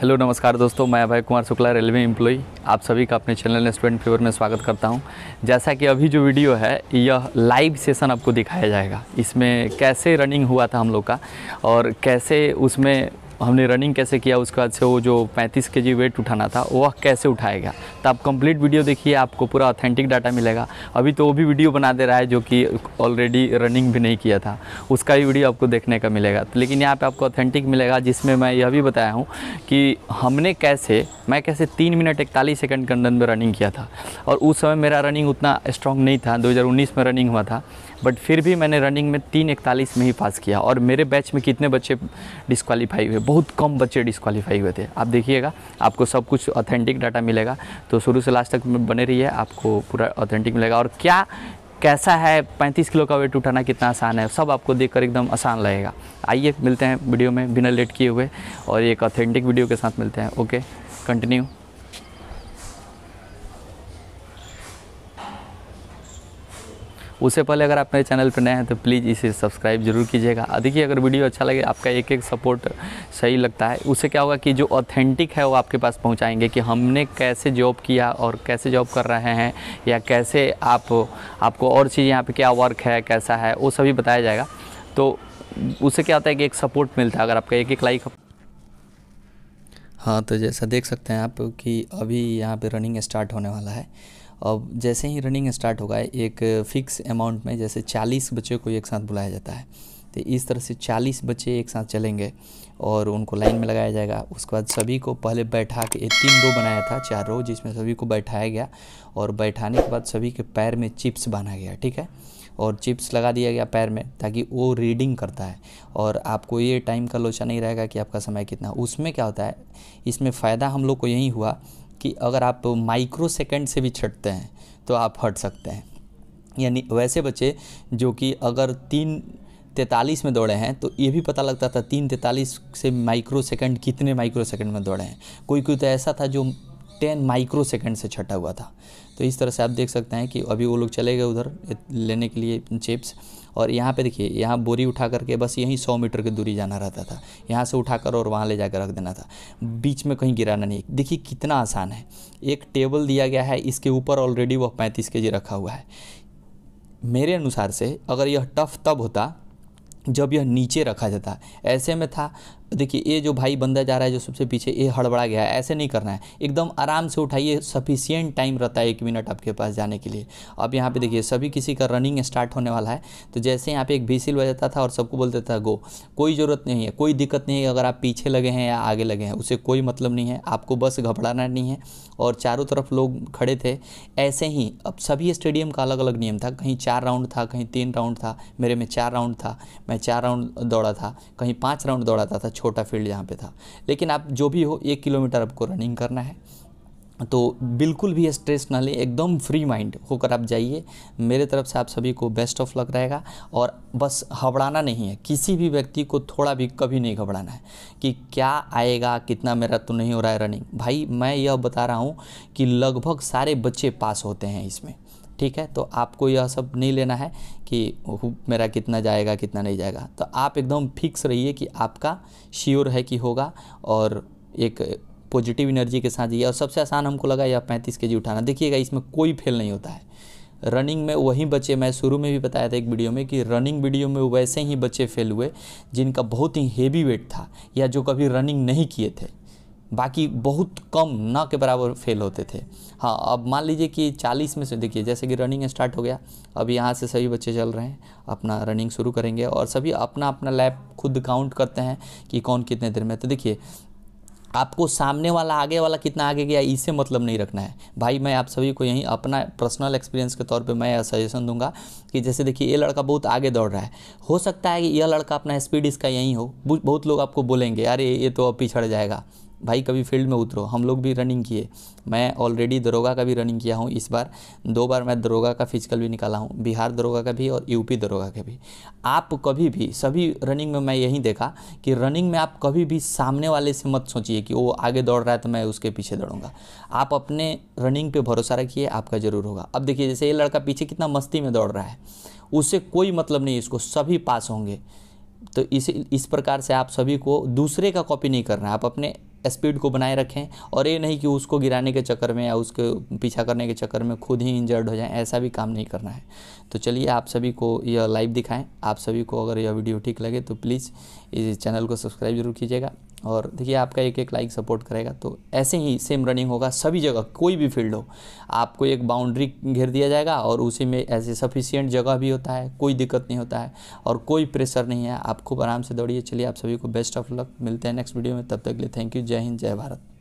hello नमस्कार दोस्तों मैं अभय कुमार शुक्ला रेलवे एम्प्लॉई आप सभी का अपने चैनल स्टूडेंट फेवर में स्वागत करता हूं जैसा कि अभी जो वीडियो है यह लाइव सेशन आपको दिखाया जाएगा इसमें कैसे रनिंग हुआ था हम लोग का और कैसे उसमें हमने रनिंग कैसे किया उसके बाद से वो जो 35 के जी वेट उठाना था वह कैसे उठाएगा तो आप कंप्लीट वीडियो देखिए आपको पूरा ऑथेंटिक डाटा मिलेगा अभी तो वो भी वीडियो बना दे रहा है जो कि ऑलरेडी रनिंग भी नहीं किया था उसका भी वीडियो आपको देखने का मिलेगा लेकिन यहाँ पर आपको ऑथेंटिक मिलेगा जिसमें मैं यह भी बताया हूँ कि हमने कैसे मैं कैसे तीन मिनट इकतालीस सेकेंड के अंदर में रनिंग किया था और उस समय मेरा रनिंग उतना स्ट्रॉन्ग नहीं था दो में रनिंग हुआ था बट फिर भी मैंने रनिंग में तीन इकतालीस में ही पास किया और मेरे बैच में कितने बच्चे डिस्कवालीफाई हुए बहुत कम बच्चे डिस्कवालीफाई हुए थे आप देखिएगा आपको सब कुछ ऑथेंटिक डाटा मिलेगा तो शुरू से लास्ट तक बने रही आपको पूरा ऑथेंटिक मिलेगा और क्या कैसा है 35 किलो का वेट उठाना कितना आसान है सब आपको देखकर एकदम आसान लगेगा आइए मिलते हैं वीडियो में बिना लेट किए हुए और एक ऑथेंटिक वीडियो के साथ मिलते हैं ओके कंटिन्यू उससे पहले अगर आप मेरे चैनल पर नए हैं तो प्लीज़ इसे सब्सक्राइब जरूर कीजिएगा देखिए अगर वीडियो अच्छा लगे आपका एक एक सपोर्ट सही लगता है उससे क्या होगा कि जो ऑथेंटिक है वो आपके पास पहुँचाएँगे कि हमने कैसे जॉब किया और कैसे जॉब कर रहे हैं या कैसे आप आपको और चीज़ यहाँ पर क्या वर्क है कैसा है वो सभी बताया जाएगा तो उससे क्या होता है कि एक सपोर्ट मिलता है अगर आपका एक एक लाइक हाँ तो जैसा देख सकते हैं आप कि अभी यहाँ पे रनिंग स्टार्ट होने वाला है अब जैसे ही रनिंग स्टार्ट होगा एक फ़िक्स अमाउंट में जैसे 40 बच्चे को एक साथ बुलाया जाता है तो इस तरह से 40 बच्चे एक साथ चलेंगे और उनको लाइन में लगाया जाएगा उसके बाद सभी को पहले बैठा के तीन रो बनाया था चार रो जिसमें सभी को बैठाया गया और बैठाने के बाद सभी के पैर में चिप्स बांधा गया ठीक है और चिप्स लगा दिया गया पैर में ताकि वो रीडिंग करता है और आपको ये टाइम का लोचा नहीं रहेगा कि आपका समय कितना उसमें क्या होता है इसमें फ़ायदा हम लोग को यही हुआ कि अगर आप माइक्रो सेकेंड से भी छटते हैं तो आप हट सकते हैं यानी वैसे बच्चे जो कि अगर तीन तैतालीस में दौड़े हैं तो ये भी पता लगता था तीन तैंतालीस से माइक्रो सेकंड कितने माइक्रो सेकंड में दौड़े हैं कोई कोई तो ऐसा था जो टेन माइक्रो सेकेंड से छटा हुआ था तो इस तरह से आप देख सकते हैं कि अभी वो लोग चले गए उधर लेने के लिए चिप्स और यहाँ पे देखिए यहाँ बोरी उठा करके बस यहीं सौ मीटर की दूरी जाना रहता था यहाँ से उठाकर और वहाँ ले जाकर रख देना था बीच में कहीं गिराना नहीं देखिए कितना आसान है एक टेबल दिया गया है इसके ऊपर ऑलरेडी वह पैंतीस के रखा हुआ है मेरे अनुसार से अगर यह टफ तब होता जब यह नीचे रखा जाता ऐसे में था देखिए ये जो भाई बंदा जा रहा है जो सबसे पीछे ये हड़बड़ा गया है ऐसे नहीं करना है एकदम आराम से उठाइए सफिशियंट टाइम रहता है एक मिनट आपके पास जाने के लिए अब यहाँ पे देखिए सभी किसी का रनिंग स्टार्ट होने वाला है तो जैसे यहाँ पे एक भीसिल बजाता था और सबको बोलता था गो कोई ज़रूरत नहीं है कोई दिक्कत नहीं है अगर आप पीछे लगे हैं या आगे लगे हैं उसे कोई मतलब नहीं है आपको बस घबराना नहीं है और चारों तरफ लोग खड़े थे ऐसे ही अब सभी स्टेडियम का अलग अलग नियम था कहीं चार राउंड था कहीं तीन राउंड था मेरे में चार राउंड था मैं चार राउंड दौड़ा था कहीं पाँच राउंड दौड़ाता था तो छोटा फील्ड यहाँ पे था लेकिन आप जो भी हो एक किलोमीटर आपको रनिंग करना है तो बिल्कुल भी स्ट्रेस ना लें एकदम फ्री माइंड होकर आप जाइए मेरे तरफ से आप सभी को बेस्ट ऑफ लक रहेगा और बस घबराना नहीं है किसी भी व्यक्ति को थोड़ा भी कभी नहीं घबराना है कि क्या आएगा कितना मेरा तो नहीं हो रहा है रनिंग भाई मैं यह बता रहा हूँ कि लगभग सारे बच्चे पास होते हैं इसमें ठीक है तो आपको यह सब नहीं लेना है कि मेरा कितना जाएगा कितना नहीं जाएगा तो आप एकदम फिक्स रहिए कि आपका श्योर है कि होगा और एक पॉजिटिव एनर्जी के साथ जाइए और सबसे आसान हमको लगा यह पैंतीस के जी उठाना देखिएगा इसमें कोई फेल नहीं होता है रनिंग में वही बच्चे मैं शुरू में भी बताया था एक वीडियो में कि रनिंग वीडियो में वैसे ही बच्चे फेल हुए जिनका बहुत ही हेवी वेट था या जो कभी रनिंग नहीं किए थे बाकी बहुत कम ना के बराबर फेल होते थे हाँ अब मान लीजिए कि चालीस में से देखिए जैसे कि रनिंग स्टार्ट हो गया अब यहाँ से सभी बच्चे चल रहे हैं अपना रनिंग शुरू करेंगे और सभी अपना अपना लैप खुद काउंट करते हैं कि कौन कितने देर में तो देखिए आपको सामने वाला आगे वाला कितना आगे गया इससे मतलब नहीं रखना है भाई मैं आप सभी को यहीं अपना पर्सनल एक्सपीरियंस के तौर पे मैं सजेशन दूंगा कि जैसे देखिए ये लड़का बहुत आगे दौड़ रहा है हो सकता है कि यह लड़का अपना स्पीड इसका यहीं हो बहुत लोग आपको बोलेंगे अरे ये तो अब पिछड़ जाएगा भाई कभी फील्ड में उतरो हम लोग भी रनिंग किए मैं ऑलरेडी दरोगा का भी रनिंग किया हूँ इस बार दो बार मैं दरोगा का फिजिकल भी निकाला हूँ बिहार दरोगा का भी और यूपी दरोगा का भी आप कभी भी सभी रनिंग में मैं यही देखा कि रनिंग में आप कभी भी सामने वाले से मत सोचिए कि वो आगे दौड़ रहा है तो मैं उसके पीछे दौड़ूंगा आप अपने रनिंग पर भरोसा रखिए आपका ज़रूर होगा अब देखिए जैसे ये लड़का पीछे कितना मस्ती में दौड़ रहा है उससे कोई मतलब नहीं इसको सभी पास होंगे तो इस इस प्रकार से आप सभी को दूसरे का कॉपी नहीं करना है आप अपने स्पीड को बनाए रखें और ये नहीं कि उसको गिराने के चक्कर में या उसके पीछा करने के चक्कर में खुद ही इंजर्ड हो जाए ऐसा भी काम नहीं करना है तो चलिए आप सभी को यह लाइव दिखाएं आप सभी को अगर यह वीडियो ठीक लगे तो प्लीज़ इस चैनल को सब्सक्राइब जरूर कीजिएगा और देखिए आपका एक एक लाइक सपोर्ट करेगा तो ऐसे ही सेम रनिंग होगा सभी जगह कोई भी फील्ड हो आपको एक बाउंड्री घेर दिया जाएगा और उसी में ऐसे सफिशियंट जगह भी होता है कोई दिक्कत नहीं होता है और कोई प्रेशर नहीं है आप खूब आराम से दौड़िए चलिए आप सभी को बेस्ट ऑफ लक मिलते हैं नेक्स्ट वीडियो में तब तक के लिए थैंक यू जय हिंद जय भारत